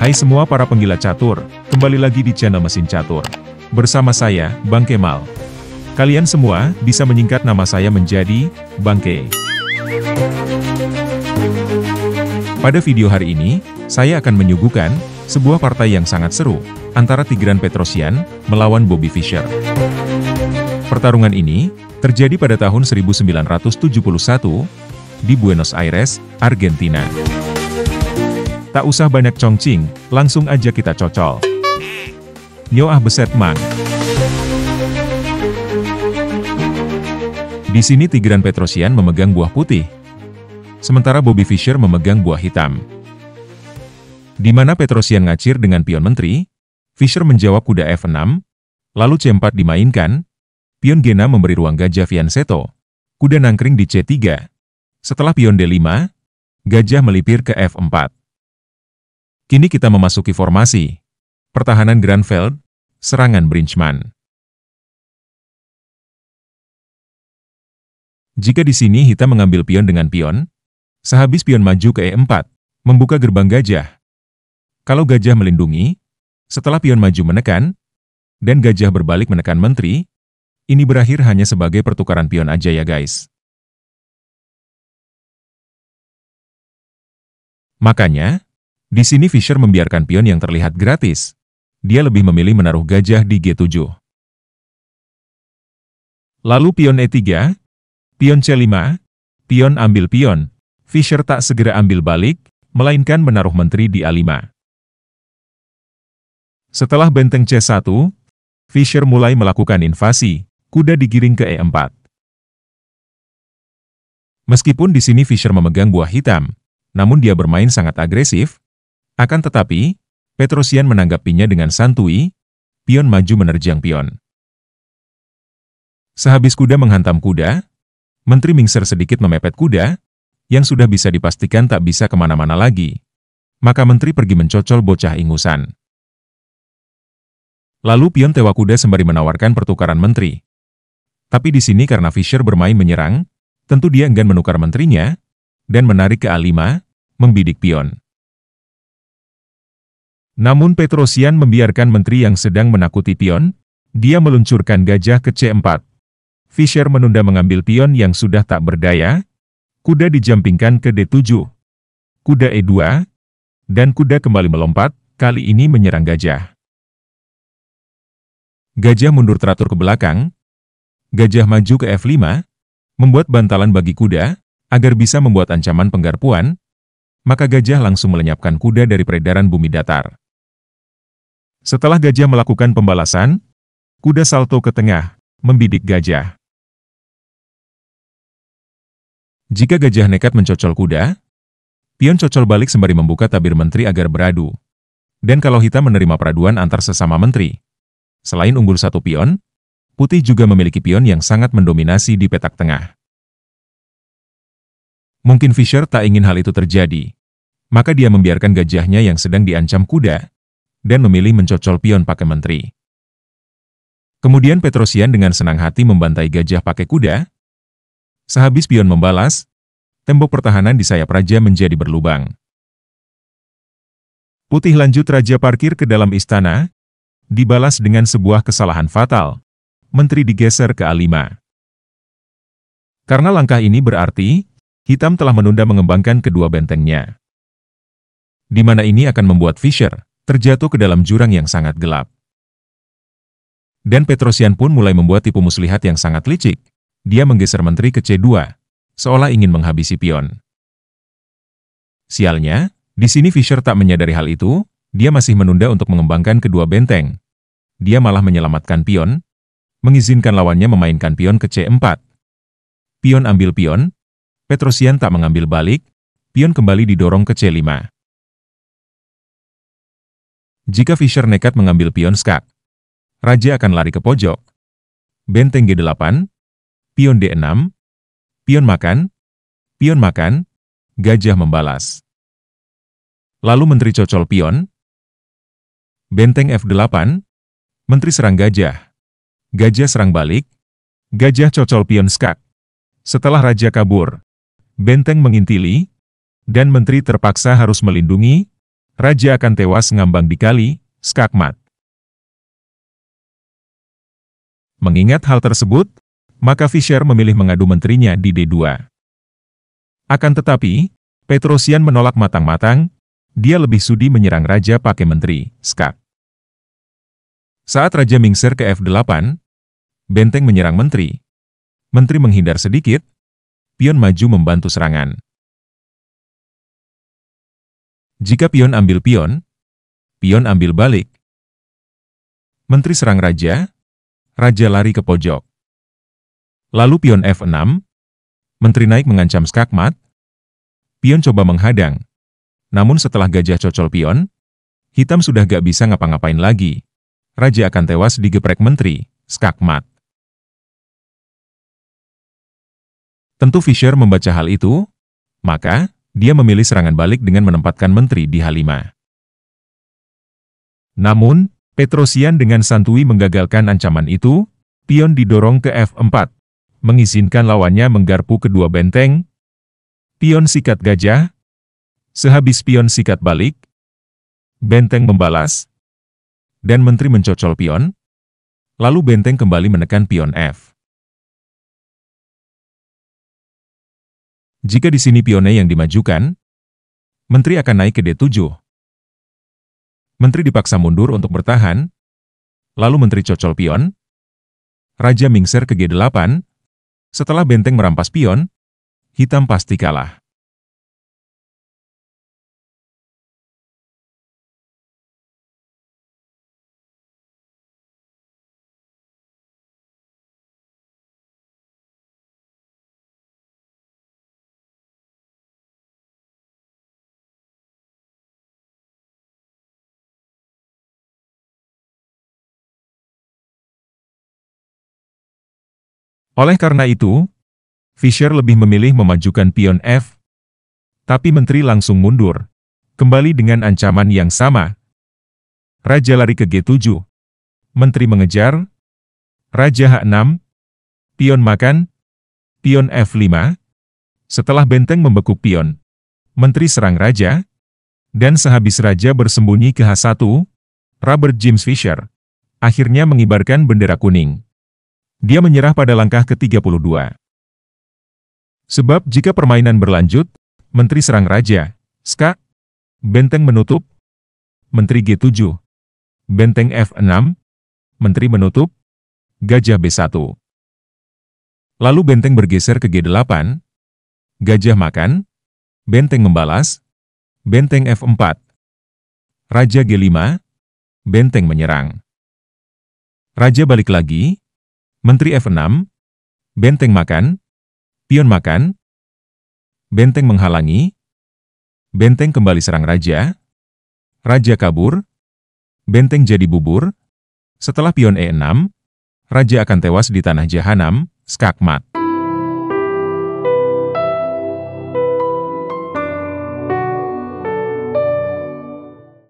Hai semua para penggila catur, kembali lagi di channel Mesin Catur. Bersama saya, Bang Kemal. Kalian semua bisa menyingkat nama saya menjadi Bang K. Pada video hari ini, saya akan menyuguhkan sebuah partai yang sangat seru antara Tigran Petrosian melawan Bobby Fischer. Pertarungan ini terjadi pada tahun 1971 di Buenos Aires, Argentina. Tak usah banyak congcing, langsung aja kita cocol. ah beset mang. Di sini Tigran Petrosian memegang buah putih. Sementara Bobby Fischer memegang buah hitam. Di mana Petrosian ngacir dengan pion menteri, Fischer menjawab kuda F6, lalu C4 dimainkan, pion Gena memberi ruang gajah Fianceto, kuda nangkring di C3. Setelah pion D5, gajah melipir ke F4. Kini kita memasuki formasi. Pertahanan Granfeld, serangan Brinchman. Jika di sini kita mengambil pion dengan pion, sehabis pion maju ke E4, membuka gerbang gajah. Kalau gajah melindungi, setelah pion maju menekan, dan gajah berbalik menekan menteri, ini berakhir hanya sebagai pertukaran pion aja ya guys. Makanya, di sini Fisher membiarkan pion yang terlihat gratis. Dia lebih memilih menaruh gajah di G7. Lalu pion E3, pion C5, pion ambil pion. Fisher tak segera ambil balik, melainkan menaruh menteri di A5. Setelah benteng C1, Fisher mulai melakukan invasi, kuda digiring ke E4. Meskipun di sini Fisher memegang buah hitam, namun dia bermain sangat agresif, akan tetapi, Petrosian menanggapinya dengan santui, pion maju menerjang pion. Sehabis kuda menghantam kuda, Menteri Mingser sedikit memepet kuda, yang sudah bisa dipastikan tak bisa kemana-mana lagi. Maka Menteri pergi mencocol bocah ingusan. Lalu pion tewa kuda sembari menawarkan pertukaran Menteri. Tapi di sini karena Fisher bermain menyerang, tentu dia enggan menukar menterinya, dan menarik ke A5, membidik pion. Namun Petrosian membiarkan menteri yang sedang menakuti pion, dia meluncurkan gajah ke C4. Fisher menunda mengambil pion yang sudah tak berdaya, kuda dijampingkan ke D7. Kuda E2, dan kuda kembali melompat, kali ini menyerang gajah. Gajah mundur teratur ke belakang, gajah maju ke F5, membuat bantalan bagi kuda, agar bisa membuat ancaman penggarpuan, maka gajah langsung melenyapkan kuda dari peredaran bumi datar. Setelah gajah melakukan pembalasan, kuda salto ke tengah, membidik gajah. Jika gajah nekat mencocol kuda, pion cocol balik sembari membuka tabir menteri agar beradu. Dan kalau hitam menerima peraduan antar sesama menteri. Selain unggul satu pion, putih juga memiliki pion yang sangat mendominasi di petak tengah. Mungkin Fisher tak ingin hal itu terjadi. Maka dia membiarkan gajahnya yang sedang diancam kuda, dan memilih mencocol pion pakai menteri. Kemudian Petrosian dengan senang hati membantai gajah pakai kuda. Sehabis pion membalas, tembok pertahanan di sayap raja menjadi berlubang. Putih lanjut raja parkir ke dalam istana, dibalas dengan sebuah kesalahan fatal. Menteri digeser ke A5. Karena langkah ini berarti, hitam telah menunda mengembangkan kedua bentengnya. Di mana ini akan membuat Fisher terjatuh ke dalam jurang yang sangat gelap. Dan Petrosian pun mulai membuat tipu muslihat yang sangat licik. Dia menggeser menteri ke C2, seolah ingin menghabisi pion. Sialnya, di sini Fisher tak menyadari hal itu, dia masih menunda untuk mengembangkan kedua benteng. Dia malah menyelamatkan pion, mengizinkan lawannya memainkan pion ke C4. Pion ambil pion, Petrosian tak mengambil balik, pion kembali didorong ke C5. Jika Fischer nekat mengambil pion skak, Raja akan lari ke pojok. Benteng G8, pion D6, pion makan, pion makan, gajah membalas. Lalu Menteri cocol pion, benteng F8, Menteri serang gajah, gajah serang balik, gajah cocol pion skak. Setelah Raja kabur, benteng mengintili, dan Menteri terpaksa harus melindungi raja akan tewas ngambang di kali, skakmat. Mengingat hal tersebut, maka Fischer memilih mengadu menterinya di D2. Akan tetapi, Petrosian menolak matang-matang, dia lebih sudi menyerang raja pakai menteri, skak. Saat raja mingser ke F8, benteng menyerang menteri. Menteri menghindar sedikit, pion maju membantu serangan. Jika pion ambil pion, pion ambil balik. Menteri serang raja, raja lari ke pojok. Lalu pion F6, menteri naik mengancam skakmat, pion coba menghadang. Namun setelah gajah cocol pion, hitam sudah gak bisa ngapa-ngapain lagi. Raja akan tewas digeprek menteri, skakmat. Tentu Fisher membaca hal itu, maka dia memilih serangan balik dengan menempatkan menteri di h Namun, Petrosian dengan santui menggagalkan ancaman itu, pion didorong ke F4, mengizinkan lawannya menggarpu kedua benteng, pion sikat gajah, sehabis pion sikat balik, benteng membalas, dan menteri mencocol pion, lalu benteng kembali menekan pion F. Jika di sini pione yang dimajukan, menteri akan naik ke D7. Menteri dipaksa mundur untuk bertahan, lalu menteri cocol pion, raja mingser ke G8, setelah benteng merampas pion, hitam pasti kalah. Oleh karena itu, Fisher lebih memilih memajukan pion F, tapi menteri langsung mundur, kembali dengan ancaman yang sama. Raja lari ke G7, menteri mengejar, Raja H6, pion makan, pion F5, setelah benteng membekuk pion, menteri serang raja, dan sehabis raja bersembunyi ke H1, Robert James Fisher akhirnya mengibarkan bendera kuning dia menyerah pada langkah ke-32. Sebab jika permainan berlanjut, Menteri serang Raja, Ska, Benteng menutup, Menteri G7, Benteng F6, Menteri menutup, Gajah B1. Lalu benteng bergeser ke G8, Gajah makan, Benteng membalas, Benteng F4, Raja G5, Benteng menyerang. Raja balik lagi, Menteri F6, benteng makan, pion makan, benteng menghalangi, benteng kembali serang raja, raja kabur, benteng jadi bubur, setelah pion E6, raja akan tewas di tanah jahanam, skakmat.